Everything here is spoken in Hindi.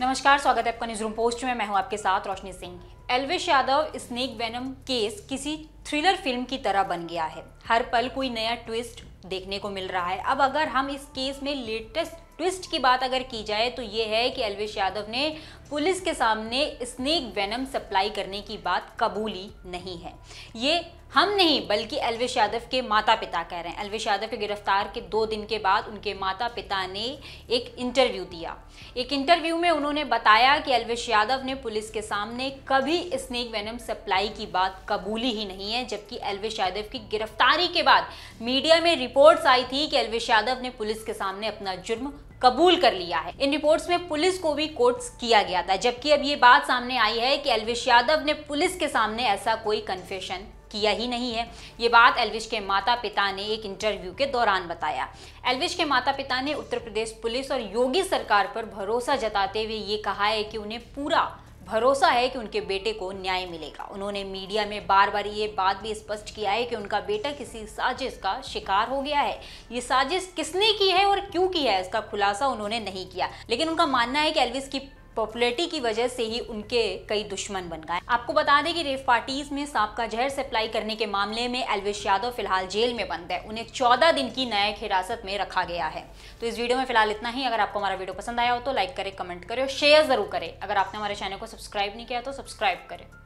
नमस्कार स्वागत है आपका न्यूज रूम पोस्ट में मैं हूं आपके साथ Roshni Singh Elvish Yadav snake venom case किसी थ्रिलर फिल्म की तरह बन गया है हर पल कोई नया ट्विस्ट देखने को मिल रहा है अब अगर हम इस केस में लेटेस्ट ट्विस्ट की बात अगर की जाए तो ये है कि अलवेश यादव ने पुलिस के सामने स्नेक वेनम सप्लाई करने की बात कबूली नहीं है ये हम नहीं बल्कि अलवेश यादव के माता पिता कह रहे हैं अलवेश यादव के गिरफ्तार के दो दिन के बाद उनके माता पिता ने एक इंटरव्यू दिया एक इंटरव्यू में उन्होंने बताया कि अलवेश यादव ने पुलिस के सामने कभी स्नेक वेनम सप्लाई की बात कबूली ही नहीं है जबकि अलवेश यादव की गिरफ्तारी के बाद मीडिया में रिपोर्ट्स आई थी कि अल्वेश यादव ने पुलिस के सामने अपना जुर्म कबूल कर लिया है इन रिपोर्ट्स में पुलिस को भी कोर्ट किया गया था जबकि अब ये बात सामने आई है कि अल्वेश यादव ने पुलिस के सामने ऐसा कोई कन्फेशन किया ही नहीं है ये बात एलविश के माता पिता ने एक इंटरव्यू के दौरान बताया एलविश के माता पिता ने उत्तर प्रदेश पुलिस और योगी सरकार पर भरोसा जताते हुए ये कहा है कि उन्हें पूरा भरोसा है कि उनके बेटे को न्याय मिलेगा उन्होंने मीडिया में बार बार ये बात भी स्पष्ट किया है कि उनका बेटा किसी साजिश का शिकार हो गया है ये साजिश किसने की है और क्यों की है इसका खुलासा उन्होंने नहीं किया लेकिन उनका मानना है कि एल्विस की पॉपुलरिटी की वजह से ही उनके कई दुश्मन बन गए आपको बता दें कि रेफ पार्टीज में सांप का जहर सप्लाई करने के मामले में एलविश यादव फिलहाल जेल में बंद है उन्हें चौदह दिन की न्यायिक हिरासत में रखा गया है तो इस वीडियो में फिलहाल इतना ही अगर आपको हमारा वीडियो पसंद आया हो तो लाइक करें कमेंट करें और शेयर जरूर करें अगर आपने हमारे चैनल को सब्सक्राइब नहीं किया तो सब्सक्राइब करें